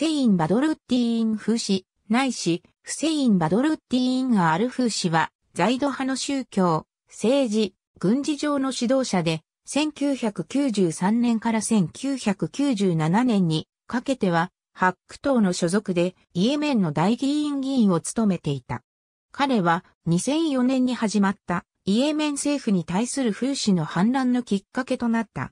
セイン・バドルッティーン・フーシ、ないし、フセイン・バドルッティーン・アルフーシは、在度派の宗教、政治、軍事上の指導者で、1993年から1997年にかけては、ハック党の所属で、イエメンの大議員議員を務めていた。彼は、2004年に始まった、イエメン政府に対する風刺の反乱のきっかけとなった。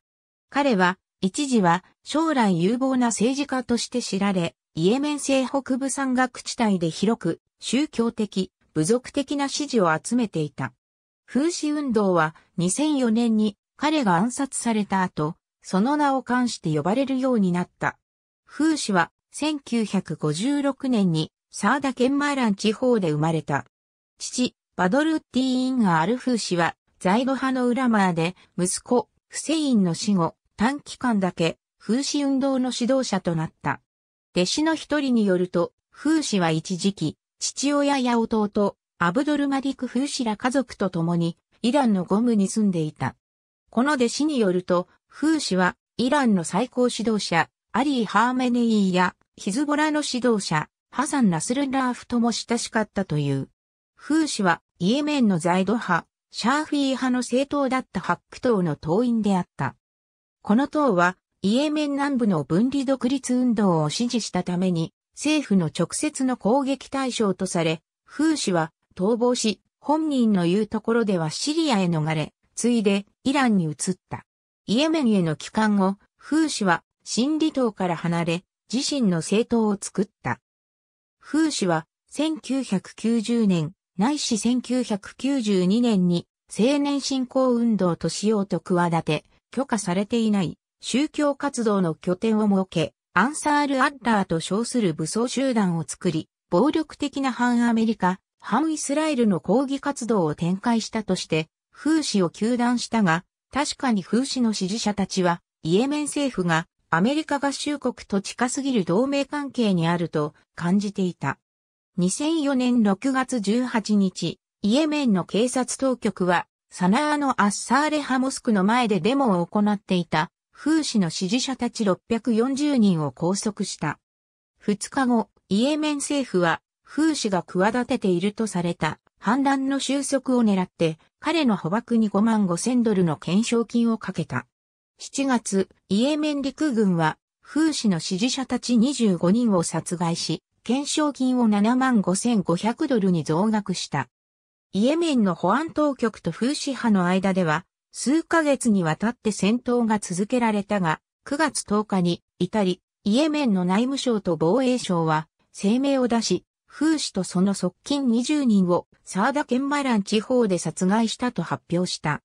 彼は、一時は将来有望な政治家として知られ、イエメン西北部山岳地帯で広く宗教的、部族的な支持を集めていた。風刺運動は2004年に彼が暗殺された後、その名を冠して呼ばれるようになった。風刺は1956年にサーダケンマーラン地方で生まれた。父、バドルッティーン・アルフー氏は、在庫ド派のウラマーで、息子、フセインの死後、短期間だけ風刺運動の指導者となった。弟子の一人によると、風刺は一時期、父親や弟、アブドルマディク風刺ら家族と共に、イランのゴムに住んでいた。この弟子によると、風刺は、イランの最高指導者、アリー・ハーメネイーや、ヒズボラの指導者、ハサン・ナスルラーフとも親しかったという。風刺は、イエメンのザイド派、シャーフィー派の政党だったハック党の党員であった。この党は、イエメン南部の分離独立運動を支持したために、政府の直接の攻撃対象とされ、フー氏は逃亡し、本人の言うところではシリアへ逃れ、ついでイランに移った。イエメンへの帰還後、フー氏は真理党から離れ、自身の政党を作った。フー氏は1990年、ないし1992年に青年振興運動としようと企て、許可されていない宗教活動の拠点を設け、アンサール・アッラーと称する武装集団を作り、暴力的な反アメリカ、反イスラエルの抗議活動を展開したとして、風刺を求断したが、確かに風刺の支持者たちは、イエメン政府がアメリカ合衆国と近すぎる同盟関係にあると感じていた。2004年6月18日、イエメンの警察当局はサナアのアッサーレハモスクの前でデモを行っていた、風刺の支持者たち640人を拘束した。2日後、イエメン政府は、風刺が企てているとされた反乱の収束を狙って、彼の捕獲に5万5千ドルの懸賞金をかけた。7月、イエメン陸軍は、風刺の支持者たち25人を殺害し、懸賞金を7万5500ドルに増額した。イエメンの保安当局と風刺派の間では、数ヶ月にわたって戦闘が続けられたが、9月10日に至り、イエメンの内務省と防衛省は声明を出し、風刺とその側近20人をサーダケンマラン地方で殺害したと発表した。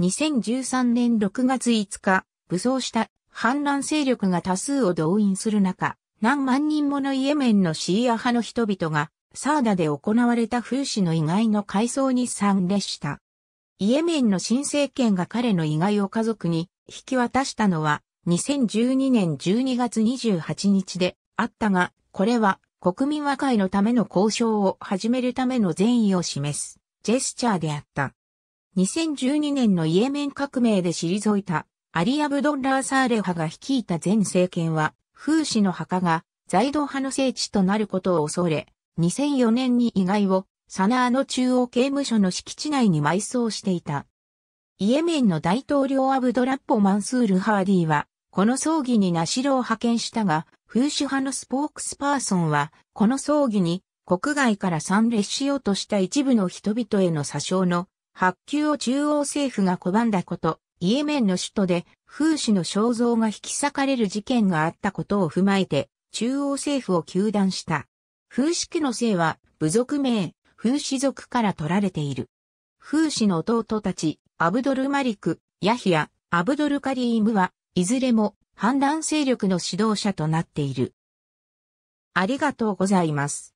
2013年6月5日、武装した反乱勢力が多数を動員する中、何万人ものイエメンのシーア派の人々がサーダで行われた風刺の意外の回想に参列した。イエメンの新政権が彼の意外を家族に引き渡したのは2012年12月28日であったが、これは国民和解のための交渉を始めるための善意を示すジェスチャーであった。2012年のイエメン革命で退いたアリアブドンラー・サーレ派が率いた前政権は、風刺の墓がザイド派の聖地となることを恐れ、2004年に遺骸をサナーの中央刑務所の敷地内に埋葬していた。イエメンの大統領アブドラッポ・マンスール・ハーディは、この葬儀にナシロを派遣したが、風ュ派のスポークスパーソンは、この葬儀に国外から参列しようとした一部の人々への詐称の発給を中央政府が拒んだこと、イエメンの首都で風刺の肖像が引き裂かれる事件があったことを踏まえて、中央政府を求断した。風刺の姓は、部族名、風刺族から取られている。風刺の弟たち、アブドルマリク、ヤヒア、アブドルカリームは、いずれも反乱勢力の指導者となっている。ありがとうございます。